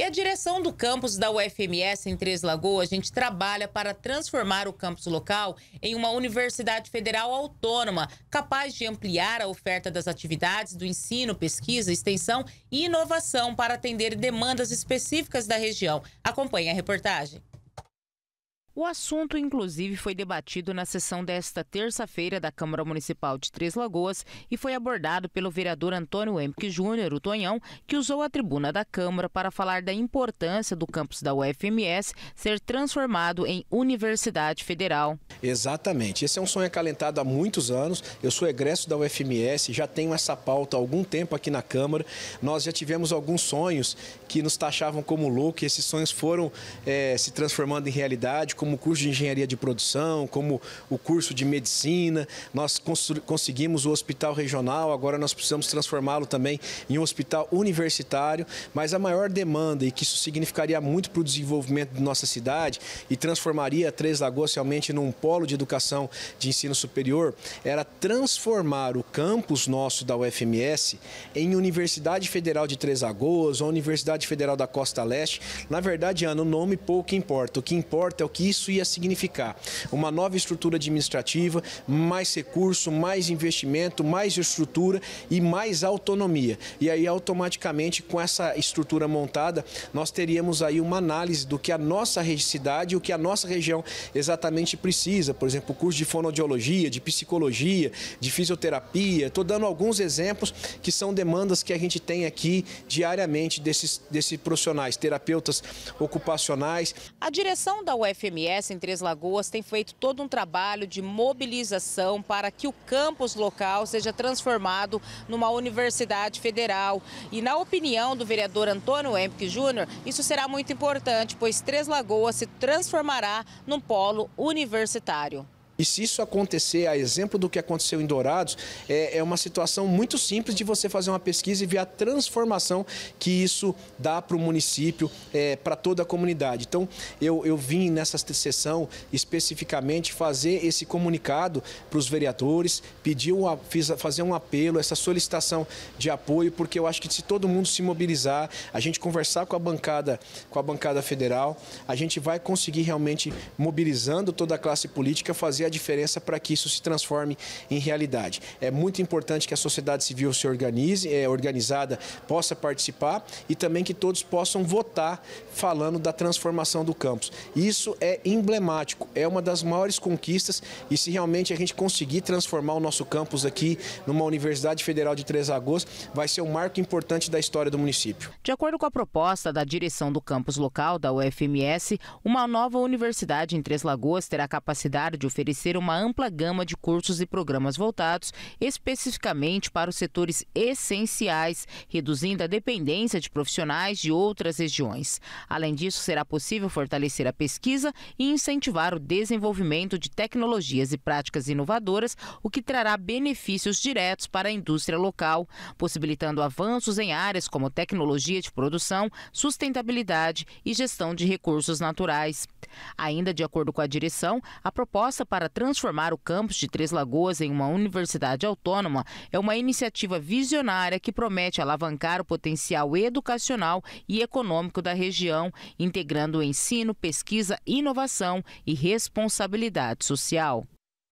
E a direção do campus da UFMS em Três Lagoas, a gente trabalha para transformar o campus local em uma universidade federal autônoma, capaz de ampliar a oferta das atividades do ensino, pesquisa, extensão e inovação para atender demandas específicas da região. Acompanhe a reportagem. O assunto, inclusive, foi debatido na sessão desta terça-feira da Câmara Municipal de Três Lagoas e foi abordado pelo vereador Antônio Emke Júnior, o Tonhão, que usou a tribuna da Câmara para falar da importância do campus da UFMS ser transformado em Universidade Federal. Exatamente. Esse é um sonho acalentado há muitos anos. Eu sou egresso da UFMS, já tenho essa pauta há algum tempo aqui na Câmara. Nós já tivemos alguns sonhos que nos taxavam como louco e esses sonhos foram é, se transformando em realidade como o curso de engenharia de produção, como o curso de medicina. Nós conseguimos o hospital regional, agora nós precisamos transformá-lo também em um hospital universitário. Mas a maior demanda, e que isso significaria muito para o desenvolvimento de nossa cidade e transformaria Três Lagoas realmente num polo de educação de ensino superior, era transformar o campus nosso da UFMS em Universidade Federal de Três Lagoas ou Universidade Federal da Costa Leste. Na verdade, Ana, o nome pouco importa. O que importa é o que isso ia significar? Uma nova estrutura administrativa, mais recurso, mais investimento, mais estrutura e mais autonomia. E aí, automaticamente, com essa estrutura montada, nós teríamos aí uma análise do que a nossa cidade, o que a nossa região exatamente precisa. Por exemplo, curso de fonoaudiologia, de psicologia, de fisioterapia. Estou dando alguns exemplos que são demandas que a gente tem aqui diariamente desses, desses profissionais, terapeutas ocupacionais. A direção da UFM ICMS em Três Lagoas tem feito todo um trabalho de mobilização para que o campus local seja transformado numa universidade federal. E na opinião do vereador Antônio Empic Júnior, isso será muito importante, pois Três Lagoas se transformará num polo universitário. E se isso acontecer, a exemplo do que aconteceu em Dourados, é, é uma situação muito simples de você fazer uma pesquisa e ver a transformação que isso dá para o município, é, para toda a comunidade. Então, eu, eu vim nessa sessão especificamente fazer esse comunicado para os vereadores, pedir uma, fiz, fazer um apelo, essa solicitação de apoio, porque eu acho que se todo mundo se mobilizar, a gente conversar com a bancada, com a bancada federal, a gente vai conseguir realmente, mobilizando toda a classe política, fazer a a diferença para que isso se transforme em realidade. É muito importante que a sociedade civil se organize, é, organizada possa participar e também que todos possam votar falando da transformação do campus. Isso é emblemático, é uma das maiores conquistas e se realmente a gente conseguir transformar o nosso campus aqui numa Universidade Federal de Três Lagoas, vai ser um marco importante da história do município. De acordo com a proposta da direção do campus local da UFMS, uma nova universidade em Três Lagoas terá capacidade de oferecer oferecer uma ampla gama de cursos e programas voltados especificamente para os setores essenciais, reduzindo a dependência de profissionais de outras regiões. Além disso, será possível fortalecer a pesquisa e incentivar o desenvolvimento de tecnologias e práticas inovadoras, o que trará benefícios diretos para a indústria local, possibilitando avanços em áreas como tecnologia de produção, sustentabilidade e gestão de recursos naturais. Ainda de acordo com a direção, a proposta para transformar o campus de Três Lagoas em uma universidade autônoma é uma iniciativa visionária que promete alavancar o potencial educacional e econômico da região, integrando o ensino, pesquisa, inovação e responsabilidade social.